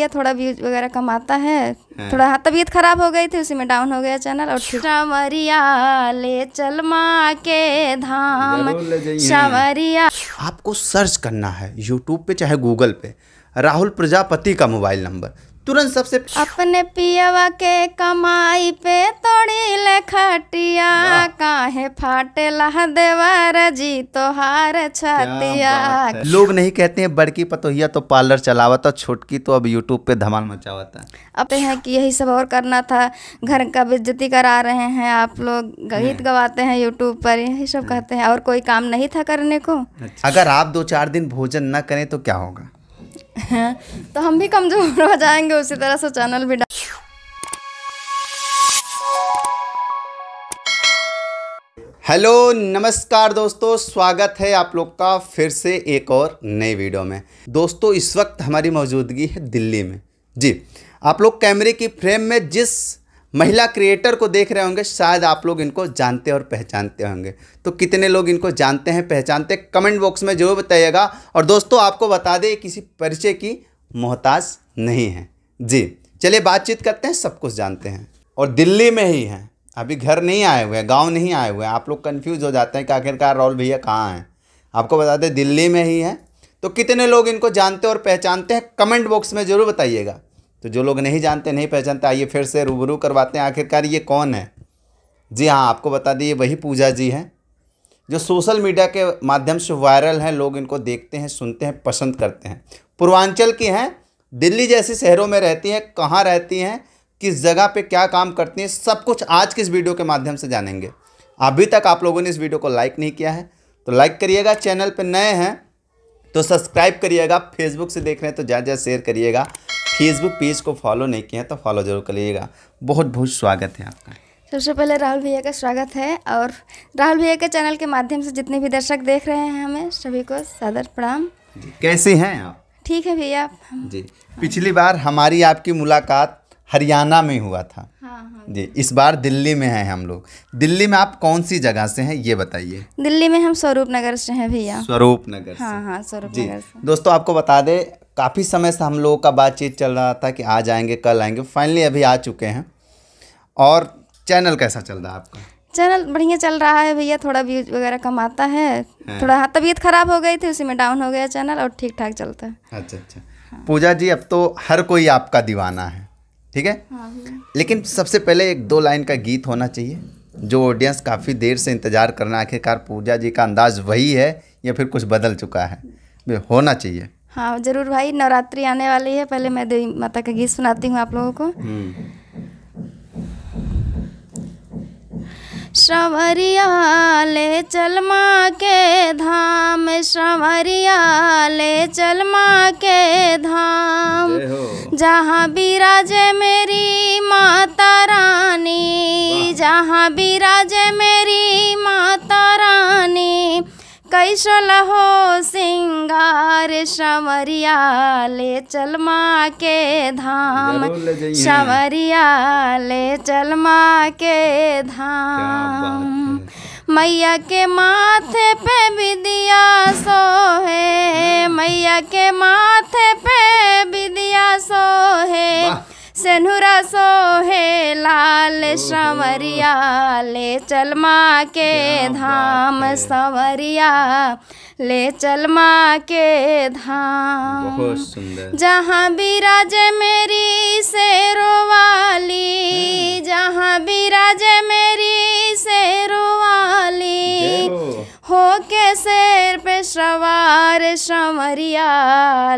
भैया थोड़ा व्यूज वगैरह कमाता है हाँ। थोड़ा हाँ तबीयत खराब हो गई थी उसी में डाउन हो गया चैनल और सांवरिया ले चल माँ के धाम सांवरिया आपको सर्च करना है यूट्यूब पे चाहे गूगल पे राहुल प्रजापति का मोबाइल नंबर तुरंत सबसे अपने पियावा के कमाई पे तोड़ी ले खटिया काहे फाटे लह देवर जी हार छतिया लोग नहीं कहते हैं बड़की पतोहिया तो पार्लर था छोटकी तो अब यूट्यूब पे धमाल था अब तो है कि यही सब और करना था घर का बेज्जती करा रहे हैं आप लोग गीत गवाते हैं यूट्यूब पर यही सब कहते हैं और कोई काम नहीं था करने को अच्छा। अगर आप दो चार दिन भोजन न करें तो क्या होगा तो हम भी कमज़ोर हो जाएंगे उसी तरह से चैनल भी हेलो नमस्कार दोस्तों स्वागत है आप लोग का फिर से एक और नए वीडियो में दोस्तों इस वक्त हमारी मौजूदगी है दिल्ली में जी आप लोग कैमरे की फ्रेम में जिस महिला क्रिएटर को देख रहे होंगे शायद आप लोग इनको जानते और पहचानते होंगे तो कितने लोग इनको जानते हैं पहचानते हैं कमेंट बॉक्स में जरूर बताइएगा और दोस्तों आपको बता दें किसी परिचय की मोहताज नहीं है जी चलिए बातचीत करते हैं सब कुछ जानते हैं और दिल्ली में ही हैं अभी घर नहीं आए हुए हैं गाँव नहीं आए हुए हैं आप लोग कन्फ्यूज़ हो जाते हैं कि आखिरकार रॉल भैया कहाँ हैं आपको बता दें दिल्ली में ही हैं तो कितने लोग इनको जानते और पहचानते हैं कमेंट बॉक्स में ज़रूर बताइएगा तो जो लोग नहीं जानते नहीं पहचानते आइए फिर से रूबरू करवाते हैं आखिरकार ये कौन है जी हाँ आपको बता दिए वही पूजा जी हैं जो सोशल मीडिया के माध्यम से वायरल हैं लोग इनको देखते हैं सुनते हैं पसंद करते हैं पूर्वांचल की हैं दिल्ली जैसे शहरों में रहती हैं कहाँ रहती हैं किस जगह पे क्या काम करती हैं सब कुछ आज के इस वीडियो के माध्यम से जानेंगे अभी तक आप लोगों ने इस वीडियो को लाइक नहीं किया है तो लाइक करिएगा चैनल पर नए हैं तो सब्सक्राइब करिएगा फेसबुक से देख रहे हैं तो ज़्यादा ज़्यादा शेयर करिएगा फेसबुक पेज को फॉलो नहीं किया तो फॉलो जरूर कर लीजिएगा बहुत बहुत स्वागत है आपका सबसे पहले राहुल भैया का स्वागत है और राहुल भैया के चैनल के माध्यम से जितने भी दर्शक देख रहे हैं हमें सभी को सादर प्रणाम कैसे हैं आप ठीक है भैया जी पिछली बार हमारी आपकी मुलाकात हरियाणा में हुआ था हाँ, हाँ। जी इस बार दिल्ली में हैं हम लोग दिल्ली में आप कौन सी जगह से हैं ये बताइए दिल्ली में हम स्वरूप नगर से हैं भैया स्वरूप नगर हाँ हाँ स्वरूप नगर दोस्तों आपको बता दे काफ़ी समय से हम लोगों का बातचीत चल रहा था कि आज आएंगे कल आएंगे फाइनली अभी आ चुके हैं और चैनल कैसा चल रहा है आपका चैनल बढ़िया चल रहा है भैया थोड़ा व्यूज वगैरह कमाता है, है। हाँ। थोड़ा हाँ तबीयत खराब हो गई थी उसी में डाउन हो गया चैनल और ठीक ठाक चलता है अच्छा अच्छा हाँ। पूजा जी अब तो हर कोई आपका दीवाना है ठीक है हाँ। लेकिन सबसे पहले एक दो लाइन का गीत होना चाहिए जो ऑडियंस काफ़ी देर से इंतज़ार करना आखिरकार पूजा जी का अंदाज वही है या फिर कुछ बदल चुका है होना चाहिए हाँ जरूर भाई नवरात्रि आने वाली है पहले मैं देवी माता का गीत सुनाती हूँ आप लोगों को हम्म। श्रवरिया ले चल माँ के धाम श्रवरिया ले चल माँ के धाम जहाँ बिराजे मेरी माता रानी जहाँ बिराजे बैसल हो सिंगार समरिया ले चल के धाम संवरिया ले चल के धाम मैया के माथे पे विदिया सोहे हाँ। मैया के माथे पे विदिया सोहे सेनुरा सोहे लाल संवरिया ले चल माँ के धाम संवरिया ले चल माँ के धाम जहाँ बिराजे मेरी शेरो वाली हम्म। जहाँ बिराजे मेरी शेरो वाली हो के शेर पे सवार समरिया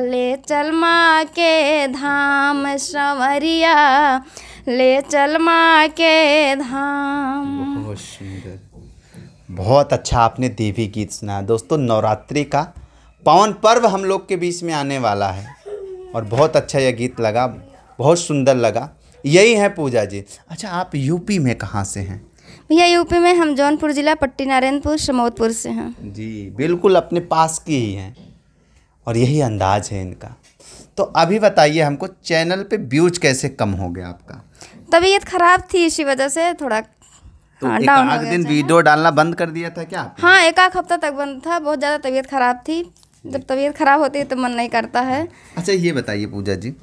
ले चल माँ के धाम समरिया ले चल माँ के धाम बहुत अच्छा आपने देवी गीत सुना दोस्तों नवरात्रि का पावन पर्व हम लोग के बीच में आने वाला है और बहुत अच्छा यह गीत लगा बहुत सुंदर लगा यही है पूजा जी अच्छा आप यूपी में कहाँ से हैं भैया यूपी में हम जौनपुर जिला पट्टी नारायणपुर समोदपुर से हैं जी बिल्कुल अपने पास की ही हैं और यही अंदाज है इनका तो अभी बताइए हमको चैनल पे व्यूज कैसे कम हो गया आपका तबीयत खराब थी इसी वजह से थोड़ा तो हाँ, एक दिन वीडियो डालना बंद कर दिया था क्या हाँ एक आध हफ्ता तक बंद था बहुत ज़्यादा तबीयत खराब थी जब तबीयत खराब होती है तो मन नहीं करता है अच्छा ये बताइए पूजा जी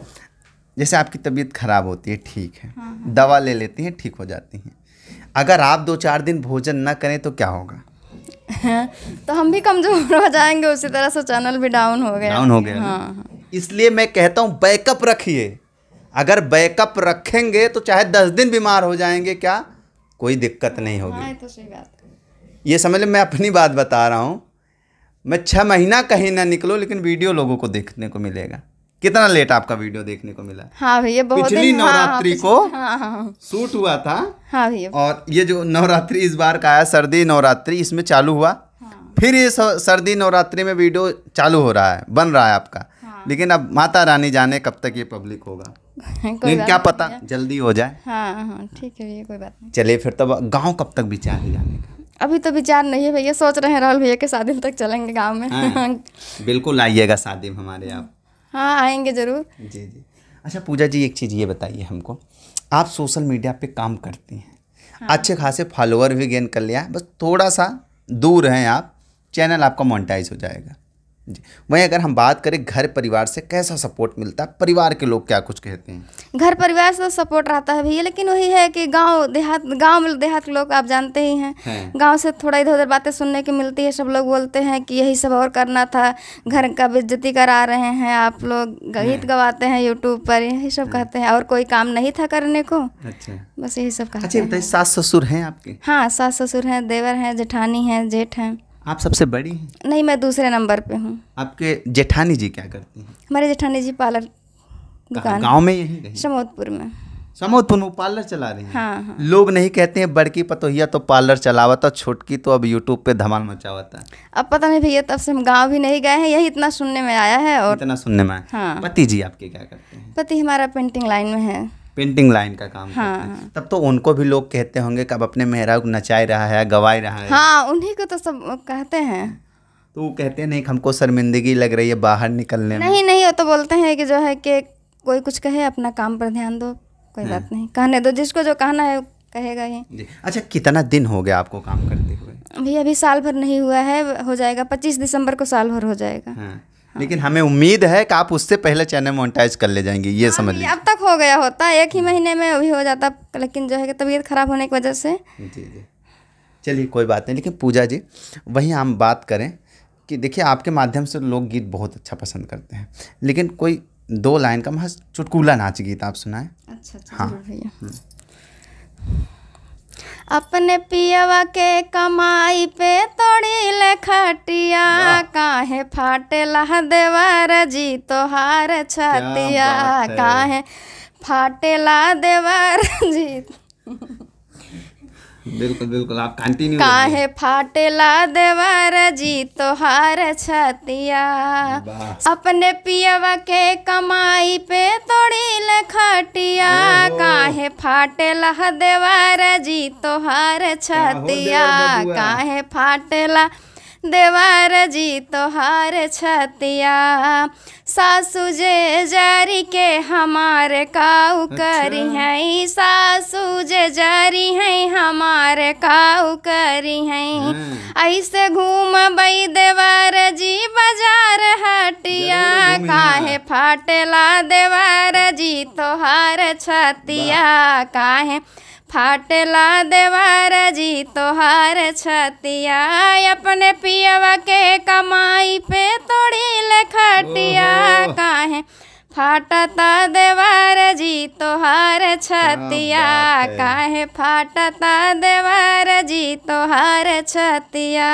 जैसे आपकी तबीयत खराब होती है ठीक है हाँ, हाँ। दवा ले लेती हैं ठीक हो जाती हैं अगर आप दो चार दिन भोजन ना करें तो क्या होगा तो हम भी कमजोर हो जाएंगे उसी तरह से चैनल भी डाउन हो गया डाउन हो गया हाँ, हाँ, इसलिए मैं कहता हूँ बैकअप रखिए अगर बैकअप रखेंगे तो चाहे दस दिन बीमार हो जाएंगे क्या कोई दिक्कत हाँ, नहीं हाँ, होगी हाँ, तो सही बात ये समझ लें मैं अपनी बात बता रहा हूँ मैं छः महीना कहीं ना निकलो लेकिन वीडियो लोगों को देखने को मिलेगा कितना लेट आपका वीडियो देखने को मिला हाँ भैया पिछली हाँ, नवरात्रि हाँ, को हाँ, हाँ, शूट हुआ था हाँ भैया और ये जो नवरात्रि इस बार का आया सर्दी नवरात्रि इसमें चालू हुआ हाँ, फिर ये सर्दी नवरात्रि में वीडियो चालू हो रहा है बन रहा है आपका हाँ, लेकिन अब माता रानी जाने कब तक ये पब्लिक होगा लेकिन क्या पता जल्दी हो जाए हाँ, हाँ, ठीक है भैया कोई बात नहीं चलिए फिर तब गाँव कब तक विचार है जाने का अभी तो विचार नहीं है भैया सोच रहे हैं राहुल भैया के शादी तक चलेंगे गाँव में बिल्कुल आइएगा शादी में हमारे आप हाँ आएंगे ज़रूर जी जी अच्छा पूजा जी एक चीज़ ये बताइए हमको आप सोशल मीडिया पे काम करती हैं हाँ। अच्छे खासे फॉलोअर भी गेन कर लिया है बस थोड़ा सा दूर हैं आप चैनल आपका मोनिटाइज हो जाएगा वहीं अगर हम बात करें घर परिवार से कैसा सपोर्ट मिलता है परिवार के लोग क्या कुछ कहते हैं घर परिवार से सपोर्ट रहता है भैया लेकिन वही है कि गांव देहात गांव में देहात के लोग आप जानते ही हैं है। गांव से थोड़ा इधर उधर बातें सुनने की मिलती है सब लोग बोलते हैं कि यही सब और करना था घर का बेज्जती करा रहे हैं आप लोग गीत गवाते हैं यूट्यूब पर यही सब कहते हैं और कोई काम नहीं था करने को अच्छा। बस यही सब अच्छा, कहते हैं सास ससुर हैं आपके हाँ सास ससुर हैं देवर हैं जेठानी हैं जेठ हैं आप सबसे बड़ी हैं नहीं मैं दूसरे नंबर पे हूँ आपके जेठानी जी क्या करती हैं हमारे जेठानी जी पार्लर दुकान गांव में यही समोदपुर में समोदपुर में पार्लर चला रही हैं हाँ, हाँ। लोग नहीं कहते हैं बड़की पतोहिया तो पार्लर था छोटकी तो अब यूट्यूब पे धमाल था अब पता नहीं भैया तब से हम गांव भी नहीं गए हैं यही इतना सुनने में आया है और इतना सुनने में आया हाँ। पति जी आपके क्या करते हैं पति हमारा पेंटिंग लाइन में है पेंटिंग लाइन का काम हाँ, करते हैं हाँ। तब तो उनको भी लोग कहते होंगे कब अपने मेहराब नचाए रहा है गवाई रहा है हाँ उन्हीं को तो सब कहते हैं तो वो कहते हैं नहीं हमको शर्मिंदगी लग रही है बाहर निकलने नहीं, में नहीं नहीं वो तो बोलते हैं कि जो है कि कोई कुछ कहे अपना काम पर ध्यान दो कोई हाँ। बात नहीं कहने दो जिसको जो कहना है कहेगा ही अच्छा कितना दिन हो गया आपको काम करते हुए भैया अभी साल भर नहीं हुआ है हो जाएगा पच्चीस दिसंबर को साल भर हो जाएगा हाँ। लेकिन हमें उम्मीद है कि आप उससे पहले चैनल मोनिटाइज कर ले जाएंगे ये हाँ, समझ लीजिए अब तक हो गया होता एक ही महीने में अभी हो जाता लेकिन जो है कि तबीयत खराब होने की वजह से जी जी चलिए कोई बात नहीं लेकिन पूजा जी वहीं हम बात करें कि देखिए आपके माध्यम से लोग गीत बहुत अच्छा पसंद करते हैं लेकिन कोई दो लाइन का महज चुटकुला नाच गीत आप सुनाएं अच्छा, अच्छा हाँ अपने पियवा के कमाई पे तोड़ी ले खटिया काहे फाटेला देवार जी तोहार छतिया काहे ला देवार जी बिल्कुल बिल्कुल आप कंटिन्यू काहे फाटेला देवर जी तोहार छतिया अपने पियवा के कमाई पे तोड़ी ले खटिया काहे फाटेला देवर जी तोहार छतिया काहे फाटेला देवार जी तोहार छतिया सासु जे जारी के हमार काऊ करी अच्छा। हैं सासु जे जारी हैं हमार काऊ करी हैं हम्म। ऐसे घूम बई देवार जी बाजार हटिया काहे फाटला देवार जी तोहार छतिया काहे फाटला देवार जी तोहार छतिया अपने पियवा के कमाई पे तोड़ी ले खटिया काहे फाटता देवार जी तोहार छतिया काहे फाटता देवार जी तोहार छतिया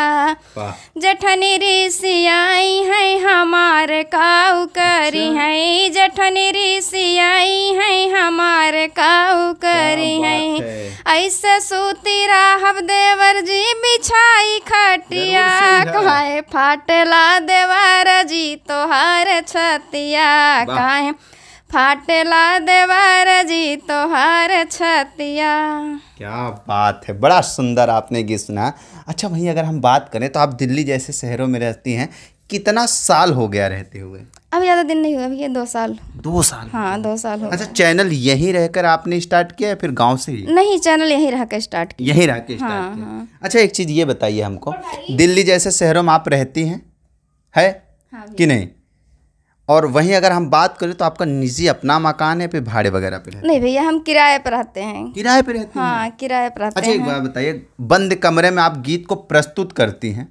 जठनी ऋषि आई है हमार काऊ करी अच्छा। है जठनी ऋषि आई है हमार काऊ करी है ऐसे सूती राहब देवर जी बिछाई खटिया काहे फाटला देवार जी तोहार छतिया काहे है फाटला देवार जी तोहार छतिया क्या बात है बड़ा सुंदर आपने गीत सुना अच्छा वहीं अगर हम बात करें तो आप दिल्ली जैसे शहरों में रहती हैं कितना साल हो गया रहते हुए अब ज़्यादा दिन नहीं हुआ अभी ये दो साल दो साल हाँ दो साल हो अच्छा चैनल यहीं रहकर आपने स्टार्ट किया या फिर गांव से ही नहीं चैनल यहीं रहकर स्टार्ट किया यहीं रहकर हाँ, स्टार्ट हाँ, किया हाँ। अच्छा एक चीज़ ये बताइए हमको दिल्ली जैसे शहरों में आप रहती हैं है, है? हाँ, कि नहीं और वहीं अगर हम बात करें तो आपका निजी अपना मकान है पे भाड़े वगैरह पे नहीं भैया हम किराए पर रहते हैं किराए पर रहते हाँ, हैं किराए पर रहते अच्छा एक बात बताइए बंद कमरे में आप गीत को प्रस्तुत करती हैं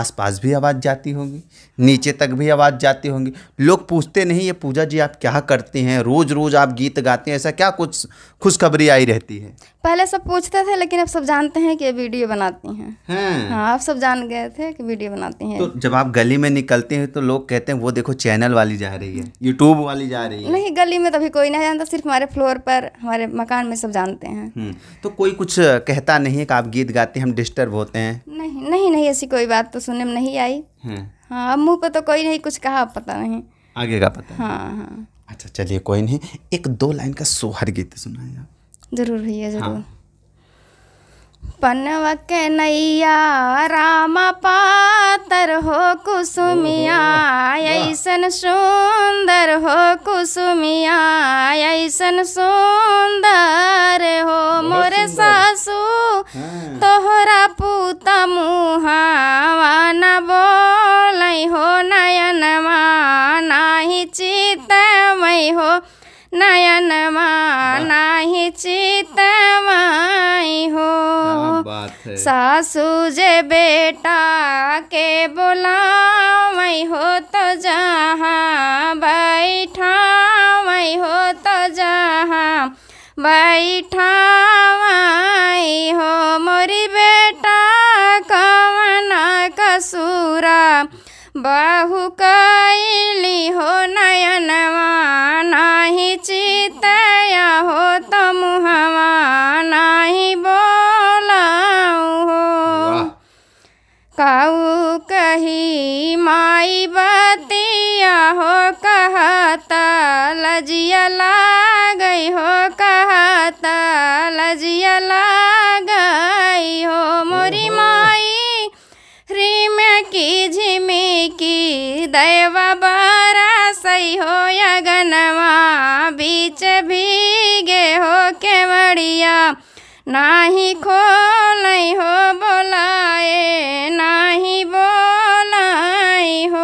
आसपास भी आवाज़ जाती होगी नीचे तक भी आवाज़ जाती होगी लोग पूछते नहीं ये पूजा जी आप क्या करती हैं रोज़ रोज़ आप गीत गाते हैं ऐसा क्या कुछ खुशखबरी आई रहती है पहले सब पूछते थे लेकिन अब सब जानते हैं कि वीडियो बनाती हैं हाँ, हाँ अब सब जान गए थे कि वीडियो बनाती हैं तो जब आप गली में निकलते हैं तो लोग कहते हैं वो देखो चैनल वाली जा रही है यूट्यूब वाली जा रही है नहीं गली में तभी कोई नहीं जानता सिर्फ हमारे फ्लोर पर हमारे मकान में सब जानते हैं हम्म, तो कोई कुछ कहता नहीं है कि आप गीत गाते हम डिस्टर्ब होते हैं नहीं नहीं नहीं ऐसी कोई बात तो सुनने में नहीं आई हम्म। हाँ अब मुँह पर तो कोई नहीं कुछ कहा पता नहीं आगे का पता हाँ हाँ अच्छा चलिए कोई नहीं एक दो लाइन का सोहर गीत सुनाए आप ज़रूर भैया ज़रूर हाँ। पनवक नैया राम पातर हो कुसुमिया ऐसन सुंदर हो कुसुमिया ऐसन सुंदर हो मोरे सासू हाँ। तोहरा पुता मुहावा न बोल हो नयन माना ही मई हो नयनमा चित माई हो सासू जे बेटा के बोला हो तो जहाँ बैठा हो तो जहाँ बैठा हो मोरी बेटा कवन कसूरा बहु कैली हो नयन माना चितया हो तो मुहवा नाही बोलाऊ हो काऊ कही माई बतिया हो कहता लजिया ला गई हो कहता लजिया ला गई हो मोरी माई रिम की झिमी की बा भई हो अगनवा बीच भीगे हो केवड़िया नाही नहीं हो बोलाए नाही बोलाई हो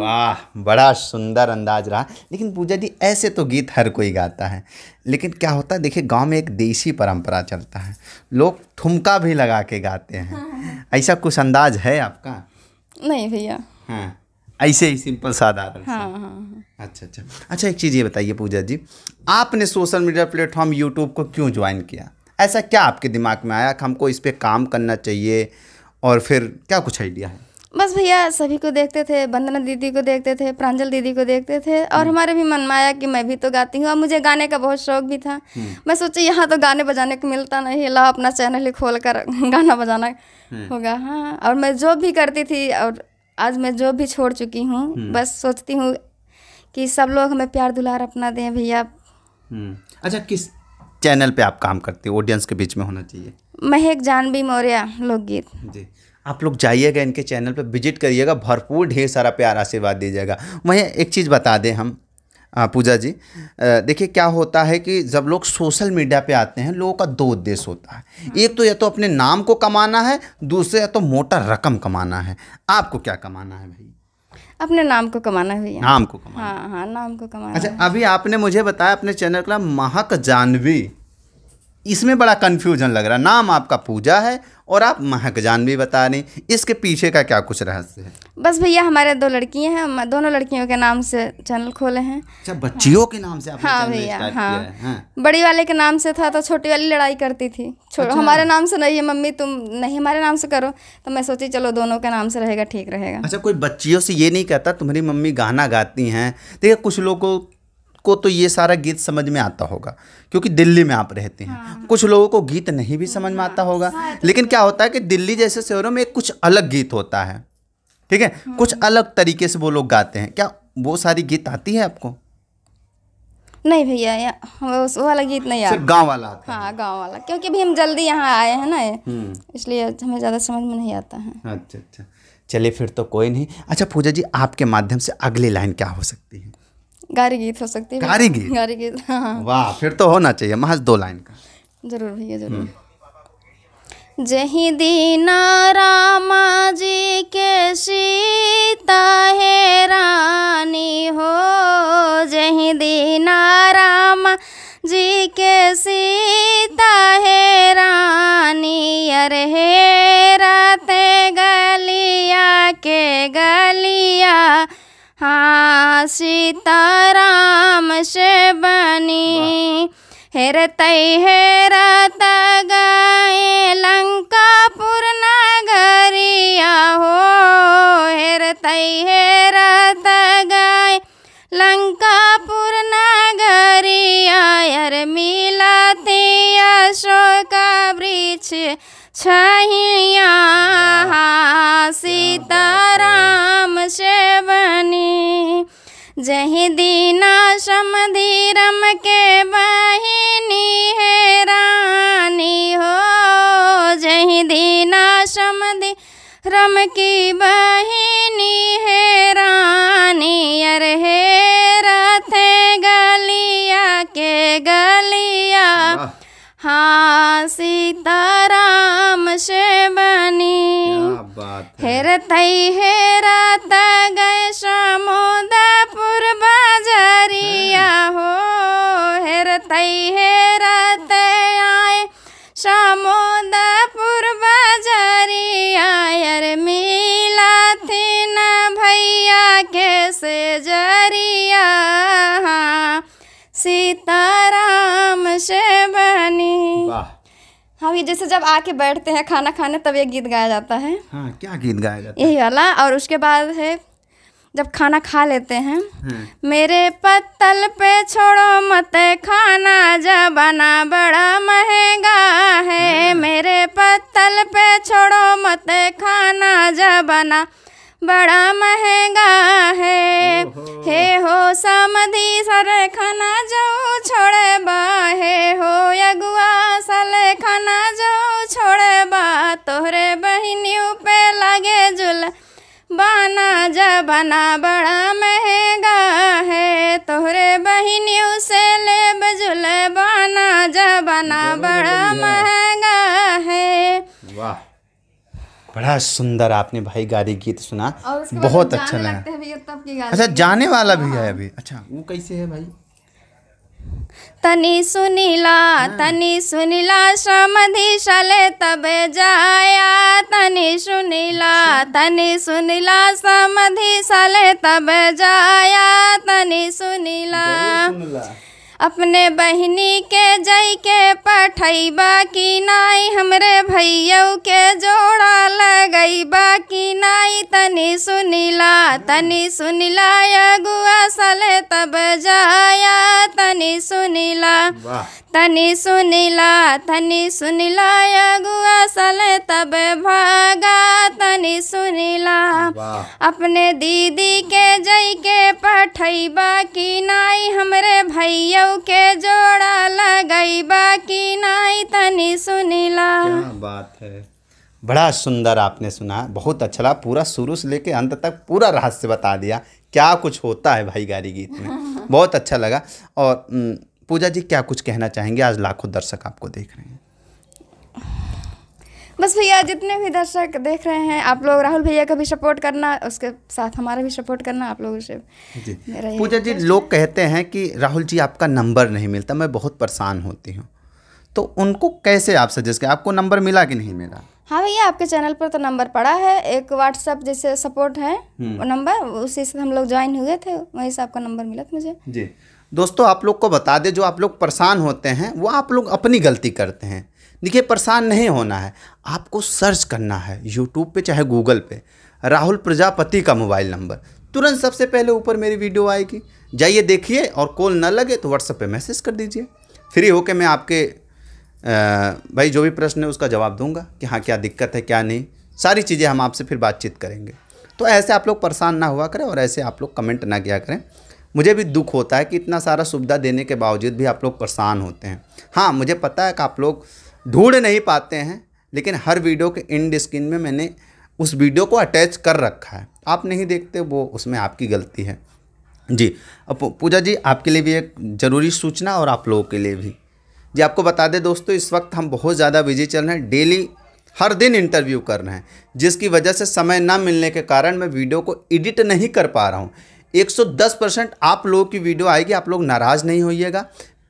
वाह बड़ा सुंदर अंदाज रहा लेकिन पूजा जी ऐसे तो गीत हर कोई गाता है लेकिन क्या होता है देखिए गांव में एक देसी परंपरा चलता है लोग थुमका भी लगा के गाते हैं हाँ। ऐसा कुछ अंदाज है आपका नहीं भैया हाँ ऐसे ही सिंपल साधारण हाँ, हाँ, हाँ. अच्छा अच्छा अच्छा एक चीज़ ये बताइए पूजा जी आपने सोशल मीडिया प्लेटफॉर्म यूट्यूब को क्यों ज्वाइन किया ऐसा क्या आपके दिमाग में आया कि हमको इस पर काम करना चाहिए और फिर क्या कुछ आइडिया है बस भैया सभी को देखते थे बंदना दीदी को देखते थे प्रांजल दीदी को देखते थे और हम्म। हमारे भी मन में आया कि मैं भी तो गाती हूँ और मुझे गाने का बहुत शौक भी था हम्म। मैं सोची यहाँ तो गाने बजाने को मिलता नहीं लाओ अपना चैनल ही खोल कर गाना बजाना हम्म। होगा हाँ, हाँ और मैं जॉब भी करती थी और आज मैं जो भी छोड़ चुकी हूँ हम्म। बस सोचती हूँ कि सब लोग हमें प्यार दुलार अपना दें भैया हम्म। अच्छा किस चैनल पे आप काम करते हो ऑडियंस के बीच में होना चाहिए महक जानवी मौर्या लोकगीत जी आप लोग जाइएगा इनके चैनल पर विजिट करिएगा भरपूर ढेर सारा प्यार आशीर्वाद दीजिएगा वहीं एक चीज़ बता दें हम हाँ पूजा जी देखिए क्या होता है कि जब लोग सोशल मीडिया पे आते हैं लोगों का दो उद्देश्य होता है एक तो या तो अपने नाम को कमाना है दूसरे या तो मोटा रकम कमाना है आपको क्या कमाना है भाई अपने नाम को कमाना है नाम को कमाना हाँ हाँ नाम को कमाना अच्छा अभी आपने मुझे बताया अपने चैनल का महक जानवी इसमें बड़ा कन्फ्यूजन लग रहा नाम आपका पूजा है और आप महक जान भी बता रहे इसके पीछे का क्या कुछ रहस्य है बस भैया हमारे दो लड़कियां हैं दोनों लड़कियों के नाम से चैनल खोले हैं अच्छा बच्चियों हाँ। के नाम से आपने हाँ भैया हाँ।, हाँ।, हाँ हाँ बडी वाले के नाम से था तो छोटी वाली लड़ाई करती थी छोटो अच्छा। हमारे नाम से नहीं है मम्मी तुम नहीं हमारे नाम से करो तो मैं सोची चलो दोनों के नाम से रहेगा ठीक रहेगा अच्छा कोई बच्चियों से ये नहीं कहता तुम्हारी मम्मी गाना गाती हैं देखिए कुछ लोग को आपको तो ये सारा गीत समझ में आता होगा क्योंकि दिल्ली में आप रहते हैं हाँ। कुछ लोगों को गीत नहीं भी समझ में हाँ, आता होगा हाँ, तो लेकिन क्या होता है कि दिल्ली जैसे शहरों में कुछ अलग गीत होता है ठीक है कुछ अलग तरीके से वो लोग गाते हैं क्या वो सारी गीत आती है आपको नहीं भैया वो वाला गीत नहीं आता गाँव वाला हाँ गाँव वाला क्योंकि अभी हम जल्दी यहाँ आए हैं ना हम्म। इसलिए हमें ज़्यादा समझ में नहीं आता है अच्छा अच्छा चलिए फिर तो कोई नहीं अच्छा पूजा जी आपके माध्यम से अगली लाइन क्या हो सकती है गारी गीत हो सकती है गारी गीत गारी गीत हाँ, हाँ वाह फिर तो होना चाहिए महज दो लाइन का जरूर भैया जरूर हम्म। जही दीना रामा जी के सीता है रानी हो जही दीना रामा जी के सीता है रानी अरे हे रात गलिया के गलिया हाँ सीता हेरतै हेरत गए लङ्कापुर नगरिया हो हेरतै हेरत गए गरिया नगरिया मिला मिलते अशोक वृक्ष छैया सीताराम से बनी जही दीना समीरम के की बहिनी हैरानी अर हैरत है गलिया के गलिया हाँ राम से बनी हैरत ही हैरत गए समुदपुर बाजरिया हाँ। हो हैरत ही हैरत हम हाँ, ये जैसे जब आके बैठते हैं खाना खाने तब ये गीत गाया जाता है हाँ क्या गीत गाया जाता है यही वाला और उसके बाद है जब खाना खा लेते हैं हाँ। मेरे पत्तल पे छोड़ो मत खाना जबाना बड़ा महंगा है हाँ। मेरे पत्तल पे छोड़ो मत खाना जबाना बड़ा महंगा है हे हो समी सर खाना जा बड़ा महंगा है तोहरे बहन उसे ले बजुल बना जबाना बड़ा महंगा है वाह बड़ा सुंदर आपने भाई गारी गीत सुना बहुत अच्छा लगा अच्छा जाने वाला भी है हाँ। अभी अच्छा वो कैसे है भाई तनी सुनीला हाँ। तनी सुनीला समधि सले तब जाया तनी सुनीला तनि सुनिला समाधि सले तब जाया तनि सुनिला अपने बहनी के जय के पठैबा कि नाई हमरे भैया के जोड़ा लगैबा कि नाई तनी सुनिला तनी सुनिला अगुआ सले तब जाया तनी सुनिला तनी सुनिला तनी सुनिला अगुआ सले तब भागा तनी सुनिला अपने दीदी के जय के पठैबा कि नाई हमरे भैया के जोड़ा लगाई बाकी नाई तनी सुनीला क्या बात है बड़ा सुंदर आपने सुना बहुत अच्छा लगा पूरा शुरू से लेके अंत तक पूरा रहस्य बता दिया क्या कुछ होता है भाईगारी गीत में बहुत अच्छा लगा और पूजा जी क्या कुछ कहना चाहेंगे आज लाखों दर्शक आपको देख रहे हैं बस भैया जितने भी दर्शक देख रहे हैं आप लोग राहुल भैया का भी सपोर्ट करना उसके साथ हमारा भी सपोर्ट करना आप लोगों से पूजा जी लोग कहते हैं कि राहुल जी आपका नंबर नहीं मिलता मैं बहुत परेशान होती हूँ तो उनको कैसे आप सजेस्ट करें आपको नंबर मिला कि नहीं मिला हाँ भैया आपके चैनल पर तो नंबर पड़ा है एक व्हाट्सअप जैसे सपोर्ट है हम्म। वो नंबर उसी से हम लोग ज्वाइन हुए थे वहीं से आपका नंबर मिला था मुझे जी दोस्तों आप लोग को बता दे जो आप लोग परेशान होते हैं वो आप लोग अपनी गलती करते हैं देखिए परेशान नहीं होना है आपको सर्च करना है यूट्यूब पे चाहे गूगल पे राहुल प्रजापति का मोबाइल नंबर तुरंत सबसे पहले ऊपर मेरी वीडियो आएगी जाइए देखिए और कॉल ना लगे तो व्हाट्सएप पे मैसेज कर दीजिए फ्री होके मैं आपके भाई जो भी प्रश्न है उसका जवाब दूंगा कि हाँ क्या दिक्कत है क्या नहीं सारी चीज़ें हम आपसे फिर बातचीत करेंगे तो ऐसे आप लोग परेशान ना हुआ करें और ऐसे आप लोग कमेंट ना किया करें मुझे भी दुख होता है कि इतना सारा सुविधा देने के बावजूद भी आप लोग परेशान होते हैं हाँ मुझे पता है कि आप लोग ढूंढ नहीं पाते हैं लेकिन हर वीडियो के एंड स्क्रीन में मैंने उस वीडियो को अटैच कर रखा है आप नहीं देखते वो उसमें आपकी गलती है जी अब पूजा जी आपके लिए भी एक ज़रूरी सूचना और आप लोगों के लिए भी जी आपको बता दें दोस्तों इस वक्त हम बहुत ज़्यादा बिजी चल रहे हैं डेली हर दिन इंटरव्यू कर रहे हैं जिसकी वजह से समय ना मिलने के कारण मैं वीडियो को एडिट नहीं कर पा रहा हूँ 110 परसेंट आप लोगों की वीडियो आएगी आप लोग नाराज़ नहीं होइएगा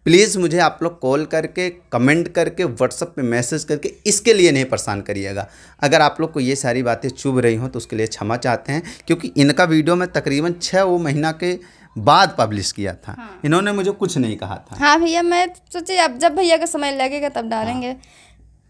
प्लीज़ मुझे आप लोग कॉल करके कमेंट करके व्हाट्सअप पे मैसेज करके इसके लिए नहीं परेशान करिएगा अगर आप लोग को ये सारी बातें चुभ रही हों तो उसके लिए क्षमा चाहते हैं क्योंकि इनका वीडियो मैं तकरीबन छः वो महीना के बाद पब्लिश किया था हाँ। इन्होंने मुझे कुछ नहीं कहा था हाँ भैया मैं सोचिए अब जब भैया का समय लगेगा तब डालेंगे हाँ।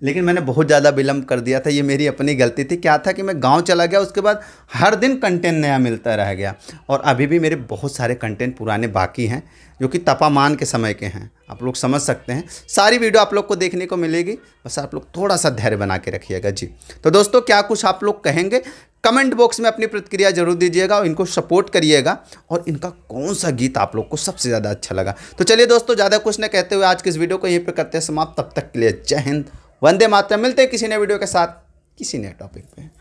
लेकिन मैंने बहुत ज़्यादा विलम्ब कर दिया था ये मेरी अपनी गलती थी क्या था कि मैं गांव चला गया उसके बाद हर दिन कंटेंट नया मिलता रह गया और अभी भी मेरे बहुत सारे कंटेंट पुराने बाकी हैं जो कि तपामान के समय के हैं आप लोग समझ सकते हैं सारी वीडियो आप लोग को देखने को मिलेगी बस आप लोग थोड़ा सा धैर्य बना के रखिएगा जी तो दोस्तों क्या कुछ आप लोग कहेंगे कमेंट बॉक्स में अपनी प्रतिक्रिया जरूर दीजिएगा और इनको सपोर्ट करिएगा और इनका कौन सा गीत आप लोग को सबसे ज़्यादा अच्छा लगा तो चलिए दोस्तों ज़्यादा कुछ ना कहते हुए आज के इस वीडियो को यहीं पर करते हैं समाप्त तब तक के लिए जय हिंद वंदे मातरम मिलते हैं किसी नए वीडियो के साथ किसी नए टॉपिक पे